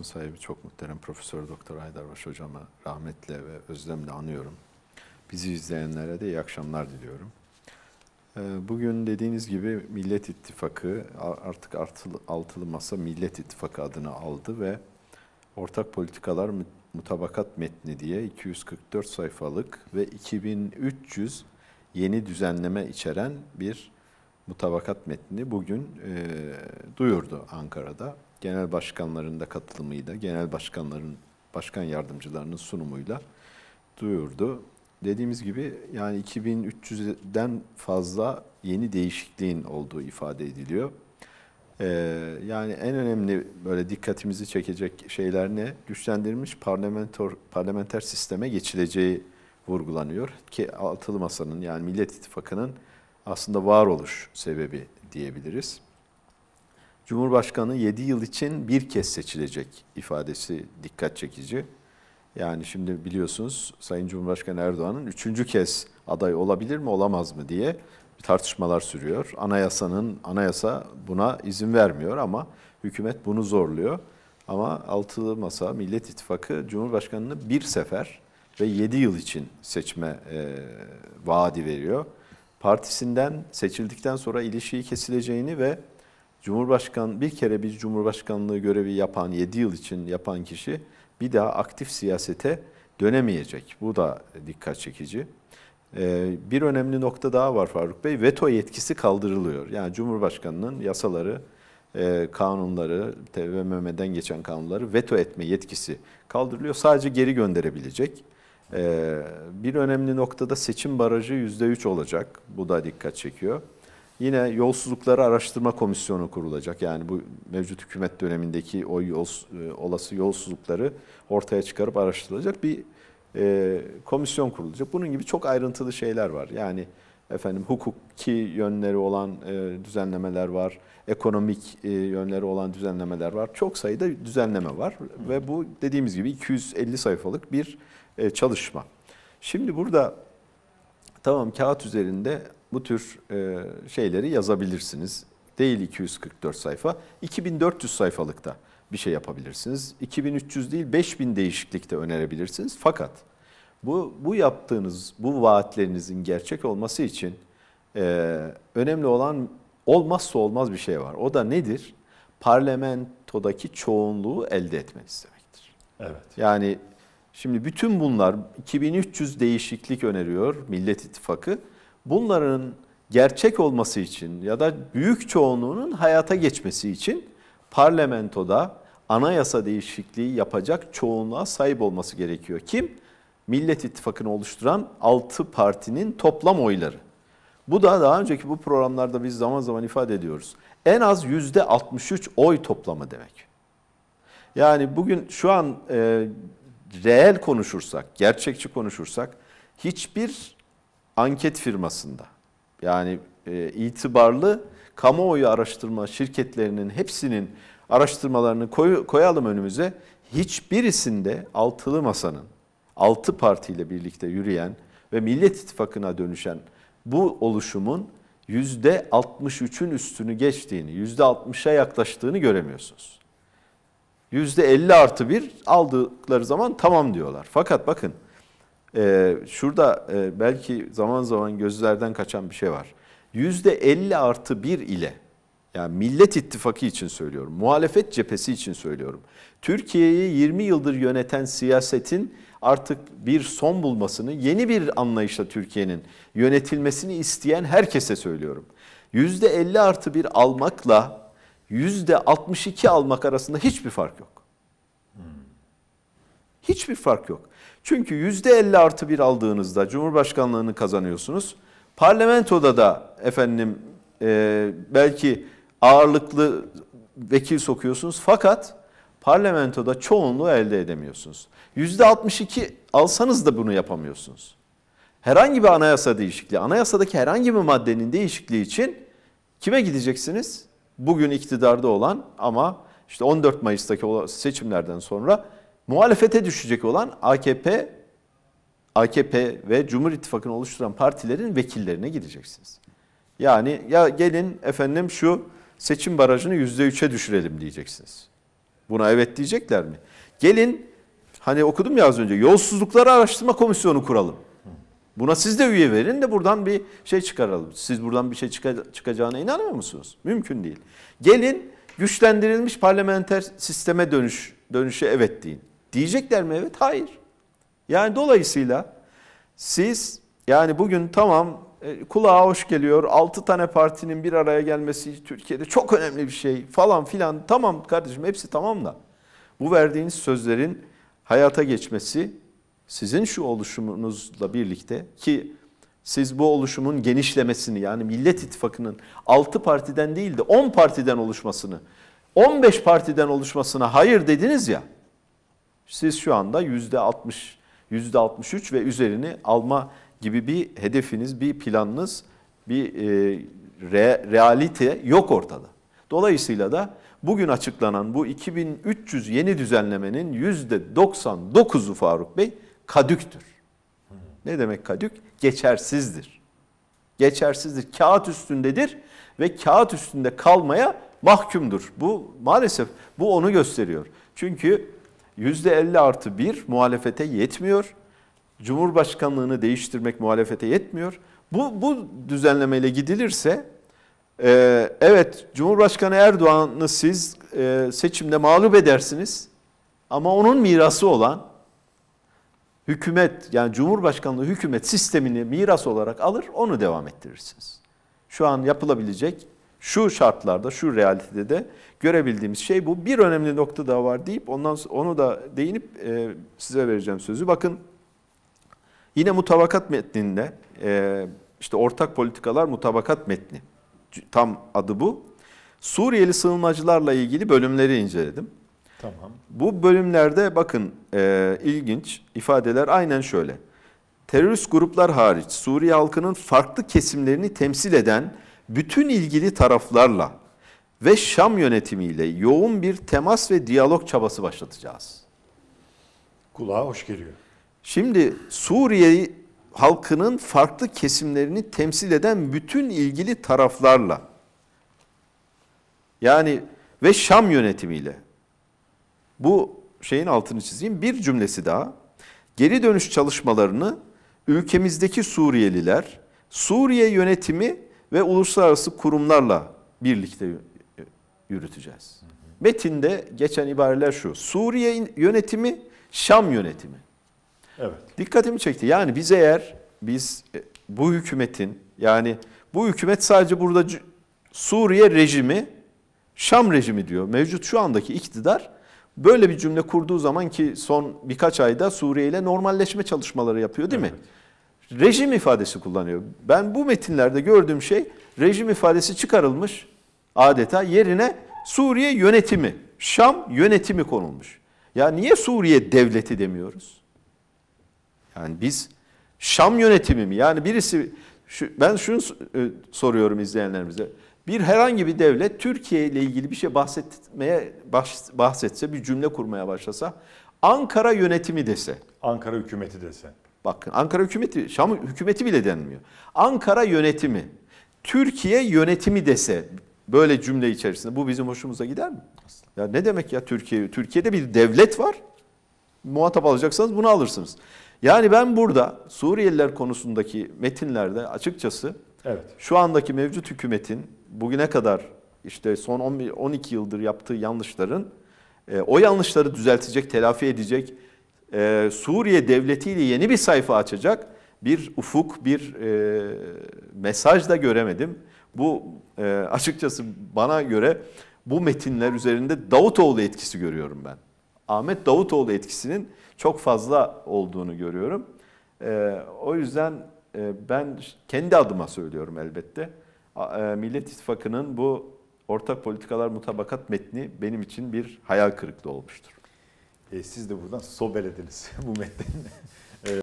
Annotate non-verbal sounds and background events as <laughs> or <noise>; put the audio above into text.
okulumuzun sahibi çok muhterem Profesör Doktor Aydarbaş hocama rahmetle ve özlemle anıyorum. Bizi izleyenlere de iyi akşamlar diliyorum. Ee, bugün dediğiniz gibi Millet İttifakı artık artılı, altılı masa Millet İttifakı adını aldı ve Ortak Politikalar Mutabakat Metni diye 244 sayfalık ve 2300 yeni düzenleme içeren bir mutabakat metni bugün e, duyurdu Ankara'da genel başkanların da katılımıyla, genel başkanların, başkan yardımcılarının sunumuyla duyurdu. Dediğimiz gibi yani 2300'den fazla yeni değişikliğin olduğu ifade ediliyor. Ee, yani en önemli böyle dikkatimizi çekecek şeyler ne? Güçlendirilmiş parlamenter, parlamenter sisteme geçileceği vurgulanıyor. Ki altılı masanın yani Millet İttifakı'nın aslında varoluş sebebi diyebiliriz. Cumhurbaşkanı 7 yıl için bir kez seçilecek ifadesi dikkat çekici. Yani şimdi biliyorsunuz Sayın Cumhurbaşkanı Erdoğan'ın üçüncü kez aday olabilir mi olamaz mı diye tartışmalar sürüyor. Anayasanın anayasa buna izin vermiyor ama hükümet bunu zorluyor. Ama altılı masa Millet İttifakı Cumhurbaşkanını bir sefer ve 7 yıl için seçme e, vaadi veriyor. Partisinden seçildikten sonra ilişiği kesileceğini ve Cumhurbaşkan bir kere biz Cumhurbaşkanlığı görevi yapan 7 yıl için yapan kişi bir daha aktif siyasete dönemeyecek. Bu da dikkat çekici. Ee, bir önemli nokta daha var Faruk Bey. Veto yetkisi kaldırılıyor. Yani Cumhurbaşkanının yasaları, e, kanunları, TVMM'den geçen kanunları veto etme yetkisi kaldırılıyor. Sadece geri gönderebilecek. Ee, bir önemli noktada seçim barajı %3 olacak. Bu da dikkat çekiyor. Yine yolsuzlukları araştırma komisyonu kurulacak. Yani bu mevcut hükümet dönemindeki o yols, e, olası yolsuzlukları ortaya çıkarıp araştırılacak bir e, komisyon kurulacak. Bunun gibi çok ayrıntılı şeyler var. Yani efendim hukuki yönleri olan e, düzenlemeler var, ekonomik e, yönleri olan düzenlemeler var. Çok sayıda düzenleme var ve bu dediğimiz gibi 250 sayfalık bir e, çalışma. Şimdi burada tamam kağıt üzerinde bu tür e, şeyleri yazabilirsiniz. Değil 244 sayfa, 2400 sayfalıkta bir şey yapabilirsiniz. 2300 değil 5000 değişiklik de önerebilirsiniz. Fakat bu, bu yaptığınız, bu vaatlerinizin gerçek olması için e, önemli olan olmazsa olmaz bir şey var. O da nedir? Parlamentodaki çoğunluğu elde etmeniz demektir. Evet. Yani şimdi bütün bunlar 2300 değişiklik öneriyor Millet İttifakı bunların gerçek olması için ya da büyük çoğunluğunun hayata geçmesi için parlamentoda anayasa değişikliği yapacak çoğunluğa sahip olması gerekiyor. Kim? Millet İttifakı'nı oluşturan 6 partinin toplam oyları. Bu da daha önceki bu programlarda biz zaman zaman ifade ediyoruz. En az %63 oy toplamı demek. Yani bugün şu an e, reel konuşursak, gerçekçi konuşursak hiçbir anket firmasında yani e, itibarlı kamuoyu araştırma şirketlerinin hepsinin araştırmalarını koy, koyalım önümüze. Hiçbirisinde altılı masanın, altı partiyle birlikte yürüyen ve Millet İttifakı'na dönüşen bu oluşumun %63'ün üstünü geçtiğini, %60'a yaklaştığını göremiyorsunuz. %50 artı bir aldıkları zaman tamam diyorlar. Fakat bakın ee, şurada e, belki zaman zaman gözlerden kaçan bir şey var. %50 artı 1 ile yani Millet İttifakı için söylüyorum, muhalefet cephesi için söylüyorum. Türkiye'yi 20 yıldır yöneten siyasetin artık bir son bulmasını, yeni bir anlayışla Türkiye'nin yönetilmesini isteyen herkese söylüyorum. %50 artı 1 almakla %62 almak arasında hiçbir fark yok. Hiçbir fark yok. Çünkü %50 artı bir aldığınızda Cumhurbaşkanlığını kazanıyorsunuz. Parlamentoda da efendim e, belki ağırlıklı vekil sokuyorsunuz fakat parlamentoda çoğunluğu elde edemiyorsunuz. %62 alsanız da bunu yapamıyorsunuz. Herhangi bir anayasa değişikliği, anayasadaki herhangi bir maddenin değişikliği için kime gideceksiniz? Bugün iktidarda olan ama işte 14 Mayıs'taki seçimlerden sonra Muhalefete düşecek olan AKP, AKP ve Cumhur İttifakı'nı oluşturan partilerin vekillerine gideceksiniz. Yani ya gelin efendim şu seçim barajını yüzde üç'e düşürelim diyeceksiniz. Buna evet diyecekler mi? Gelin hani okudum ya az önce yolsuzlukları araştırma komisyonu kuralım. Buna siz de üye verin de buradan bir şey çıkaralım. Siz buradan bir şey çıka, çıkacağına inanmıyor musunuz? Mümkün değil. Gelin güçlendirilmiş parlamenter sisteme dönüş dönüşe evet deyin. Diyecekler mi evet? Hayır. Yani dolayısıyla siz yani bugün tamam e, kulağa hoş geliyor 6 tane partinin bir araya gelmesi Türkiye'de çok önemli bir şey falan filan tamam kardeşim hepsi tamam da bu verdiğiniz sözlerin hayata geçmesi sizin şu oluşumunuzla birlikte ki siz bu oluşumun genişlemesini yani Millet İttifakı'nın 6 partiden değil de 10 partiden oluşmasını 15 partiden oluşmasına hayır dediniz ya siz şu anda %60, %63 ve üzerini alma gibi bir hedefiniz, bir planınız, bir e, re, realite yok ortada. Dolayısıyla da bugün açıklanan bu 2300 yeni düzenlemenin %99'u Faruk Bey kadüktür. Ne demek kadük? Geçersizdir. Geçersizdir. Kağıt üstündedir ve kağıt üstünde kalmaya mahkumdur. Bu maalesef bu onu gösteriyor. Çünkü %50 artı 1 muhalefete yetmiyor. Cumhurbaşkanlığını değiştirmek muhalefete yetmiyor. Bu, bu düzenlemeyle gidilirse e, evet Cumhurbaşkanı Erdoğan'ı siz e, seçimde mağlup edersiniz ama onun mirası olan hükümet yani Cumhurbaşkanlığı hükümet sistemini miras olarak alır onu devam ettirirsiniz. Şu an yapılabilecek şu şartlarda, şu realitede de görebildiğimiz şey bu. Bir önemli nokta daha var deyip ondan sonra onu da değinip e, size vereceğim sözü. Bakın yine mutabakat metninde e, işte ortak politikalar mutabakat metni tam adı bu. Suriyeli sığınmacılarla ilgili bölümleri inceledim. Tamam. Bu bölümlerde bakın e, ilginç ifadeler aynen şöyle. Terörist gruplar hariç Suriye halkının farklı kesimlerini temsil eden bütün ilgili taraflarla ve Şam yönetimiyle yoğun bir temas ve diyalog çabası başlatacağız. Kulağa hoş geliyor. Şimdi Suriye halkının farklı kesimlerini temsil eden bütün ilgili taraflarla yani ve Şam yönetimiyle bu şeyin altını çizeyim bir cümlesi daha geri dönüş çalışmalarını ülkemizdeki Suriyeliler Suriye yönetimi ve uluslararası kurumlarla birlikte yürüteceğiz. Metinde geçen ibareler şu. Suriye yönetimi, Şam yönetimi. Evet. Dikkatimi çekti. Yani biz eğer biz e, bu hükümetin yani bu hükümet sadece burada Suriye rejimi, Şam rejimi diyor. Mevcut şu andaki iktidar böyle bir cümle kurduğu zaman ki son birkaç ayda Suriye ile normalleşme çalışmaları yapıyor değil evet. mi? rejim ifadesi kullanıyor. Ben bu metinlerde gördüğüm şey rejim ifadesi çıkarılmış adeta yerine Suriye yönetimi, Şam yönetimi konulmuş. Ya niye Suriye devleti demiyoruz? Yani biz Şam yönetimi mi? Yani birisi şu, ben şunu e, soruyorum izleyenlerimize. Bir herhangi bir devlet Türkiye ile ilgili bir şey bahsetmeye bahsetse bir cümle kurmaya başlasa Ankara yönetimi dese. Ankara hükümeti dese. Bakın Ankara hükümeti, Şam hükümeti bile denmiyor. Ankara yönetimi, Türkiye yönetimi dese böyle cümle içerisinde bu bizim hoşumuza gider mi? Ya ne demek ya Türkiye? Türkiye'de bir devlet var. Muhatap alacaksanız bunu alırsınız. Yani ben burada Suriyeliler konusundaki metinlerde açıkçası evet. şu andaki mevcut hükümetin bugüne kadar işte son 12 yıldır yaptığı yanlışların e, o yanlışları düzeltecek, telafi edecek e, Suriye devletiyle yeni bir sayfa açacak bir ufuk, bir e, mesaj da göremedim. Bu e, açıkçası bana göre bu metinler üzerinde Davutoğlu etkisi görüyorum ben. Ahmet Davutoğlu etkisinin çok fazla olduğunu görüyorum. E, o yüzden e, ben kendi adıma söylüyorum elbette. E, Millet İttifakı'nın bu ortak politikalar mutabakat metni benim için bir hayal kırıklığı olmuştur. E, siz de buradan sobelediniz <laughs> bu metnin.